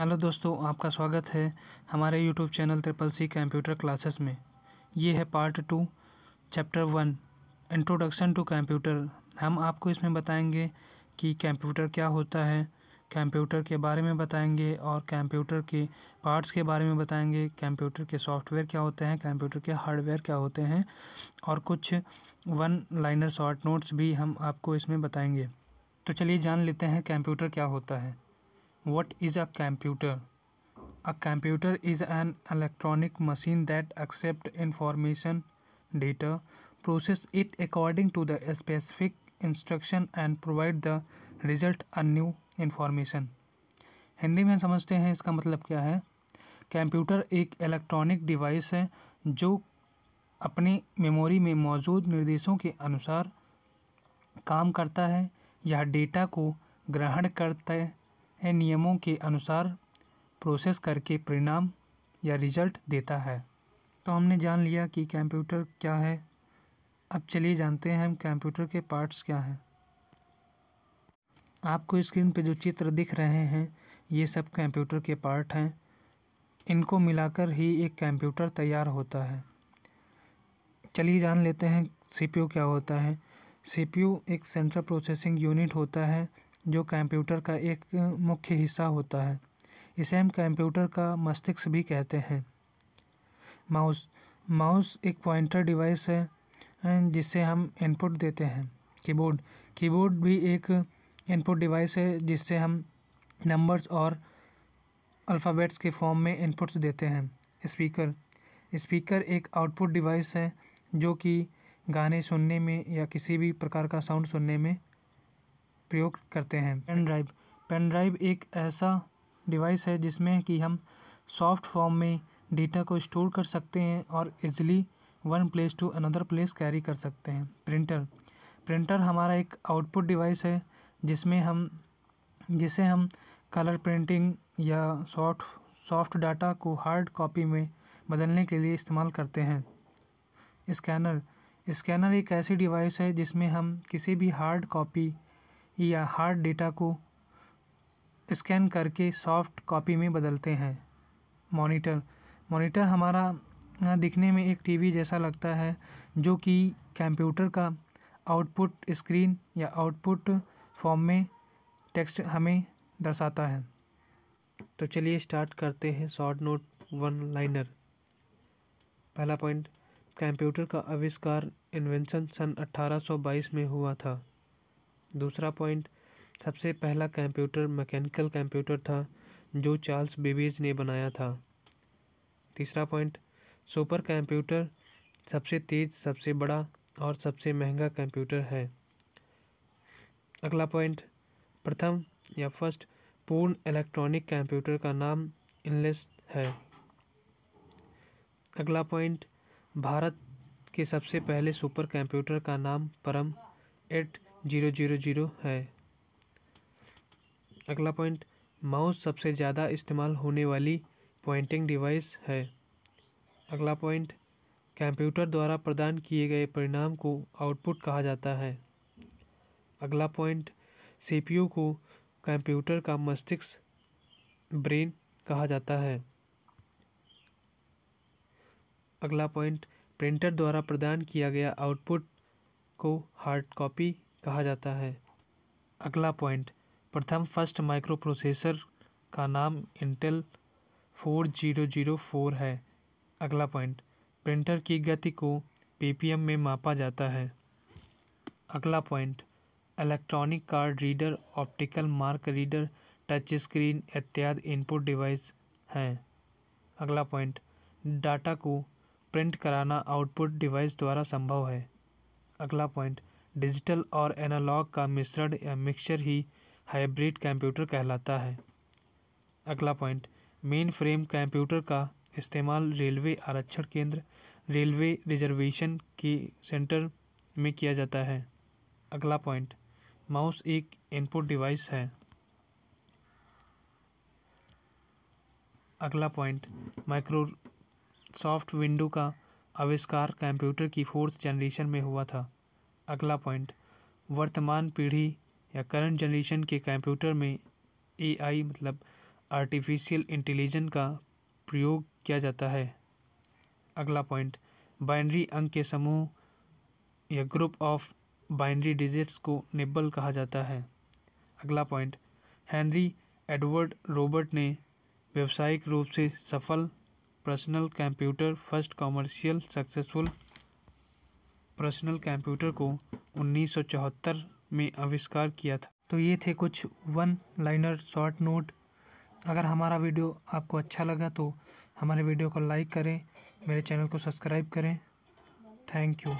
Hello दोस्तों आपका स्वागत है हमारे YouTube channel triple C computer classes में ये है part two chapter one introduction to computer हम आपको इसमें बताएंगे कि कंप्यूटर क्या होता है कंप्यूटर के बारे में बताएंगे और कंप्यूटर के पार्ट्स के बारे में बताएंगे कंप्यूटर के सॉफ्टवेयर क्या होते हैं कंप्यूटर के हार्डवेयर क्या होते हैं और कुछ वन लाइनर शॉर्ट नोट्स भी हम आपको इसमें बताएंगे तो चलिए जान लेते हैं कंप्यूटर क्या होता है What is a computer? A computer is an electronic machine that accepts information, data, process it according to the specific instruction and provide the result a new information. Hindi में समझते हैं इसका मतलब क्या है कंप्यूटर एक इलेक्ट्रॉनिक डिवाइस है जो अपनी मेमोरी में मौजूद निर्देशों के अनुसार काम करता है यह डेटा को ग्रहण करते है नियमों के अनुसार प्रोसेस करके परिणाम या रिजल्ट देता है तो हमने जान लिया कि कंप्यूटर क्या है अब चलिए जानते हैं हम कंप्यूटर के पार्ट्स क्या हैं आपको स्क्रीन पे जो चित्र दिख रहे हैं ये सब कंप्यूटर के पार्ट हैं इनको मिलाकर ही एक कंप्यूटर तैयार होता है चलिए जान लेते हैं सीपीयू क्या होता है सीपीयू एक सेंट्रल प्रोसेसिंग यूनिट होता है जो कंप्यूटर का एक मुख्य हिस्सा होता है इसे हम कंप्यूटर का मस्तिष्क भी कहते हैं माउस माउस एक पॉइंटर डिवाइस है जिससे हम इनपुट देते हैं कीबोर्ड कीबोर्ड भी एक इनपुट डिवाइस है जिससे हम नंबर्स और अल्फ़ाबेट्स के फॉर्म में इनपुट्स देते हैं स्पीकर स्पीकर एक आउटपुट डिवाइस है जो कि गाने सुनने में या किसी भी प्रकार का साउंड सुनने में प्रयोग करते हैं पेन ड्राइव पेन ड्राइव एक ऐसा डिवाइस है जिसमें कि हम सॉफ्ट फॉर्म में डेटा को स्टोर कर सकते हैं और easily one place to another place carry कर सकते हैं प्रिंटर प्रिंटर हमारा एक आउटपुट डिवाइस है जिसमें हम जिसे हम कलर प्रिंटिंग या सॉफ्ट सॉफ्ट डाटा को हार्ड कॉपी में बदलने के लिए इस्तेमाल करते हैं स्कैनर स्कैनर एक ऐसी डिवाइस है जिसमें हम किसी भी हार्ड कॉपी या हार्ड डेटा को स्कैन करके सॉफ्ट कॉपी में बदलते हैं मॉनिटर मॉनिटर हमारा दिखने में एक टीवी जैसा लगता है जो कि कंप्यूटर का आउटपुट स्क्रीन या आउटपुट फॉर्म में टेक्स्ट हमें दर्शाता है तो चलिए स्टार्ट करते हैं शॉर्ट नोट वन लाइनर पहला पॉइंट कंप्यूटर का आविष्कार इन्वेंशन सन 1822 में हुआ था दूसरा पॉइंट सबसे पहला कंप्यूटर मैकेनिकल कंप्यूटर था जो चार्ल्स बेबीज ने बनाया था तीसरा पॉइंट सुपर कंप्यूटर सबसे तेज़ सबसे बड़ा और सबसे महंगा कंप्यूटर है अगला पॉइंट प्रथम या फर्स्ट पूर्ण इलेक्ट्रॉनिक कंप्यूटर का नाम इनलेस है अगला पॉइंट भारत के सबसे पहले सुपर कंप्यूटर का नाम परम एट जीरो जीरो जीरो है अगला पॉइंट माउस सबसे ज़्यादा इस्तेमाल होने वाली पॉइंटिंग डिवाइस है अगला पॉइंट कंप्यूटर द्वारा प्रदान किए गए परिणाम को आउटपुट कहा जाता है अगला पॉइंट सीपीयू को कंप्यूटर का मस्तिष्क ब्रेन कहा जाता है अगला पॉइंट प्रिंटर द्वारा प्रदान किया गया आउटपुट को हार्ड कॉपी कहा जाता है अगला पॉइंट प्रथम फर्स्ट माइक्रो प्रोसेसर का नाम Intel four zero zero four है अगला पॉइंट प्रिंटर की गति को पीपीएम में मापा जाता है अगला point electronic card reader optical mark reader touch screen इत्यादि इनपुट डिवाइस हैं अगला पॉइंट डाटा को प्रिंट कराना आउटपुट डिवाइस द्वारा संभव है अगला पॉइंट डिजिटल और एनालॉग का मिश्रण या मिक्सचर ही हाइब्रिड कंप्यूटर कहलाता है अगला पॉइंट मेन फ्रेम कंप्यूटर का इस्तेमाल रेलवे आरक्षण केंद्र रेलवे रिजर्वेशन के सेंटर में किया जाता है अगला पॉइंट माउस एक इनपुट डिवाइस है अगला पॉइंट माइक्रोसॉफ्ट विंडो का आविष्कार कंप्यूटर की फोर्थ जनरेशन में हुआ था अगला पॉइंट वर्तमान पीढ़ी या करंट जनरेशन के कंप्यूटर में एआई मतलब आर्टिफिशियल इंटेलिजेंस का प्रयोग किया जाता है अगला पॉइंट बाइनरी अंक के समूह या ग्रुप ऑफ बाइनरी डिजिट्स को निब्बल कहा जाता है अगला पॉइंट हेनरी एडवर्ड रॉबर्ट ने व्यावसायिक रूप से सफल personal computer first commercial successful personal computer को 1974 में आविष्कार किया था तो ये थे कुछ वन लाइनर शॉर्ट नोट अगर हमारा वीडियो आपको अच्छा लगा तो हमारे वीडियो को लाइक करें मेरे चैनल को सब्सक्राइब करें थैंक यू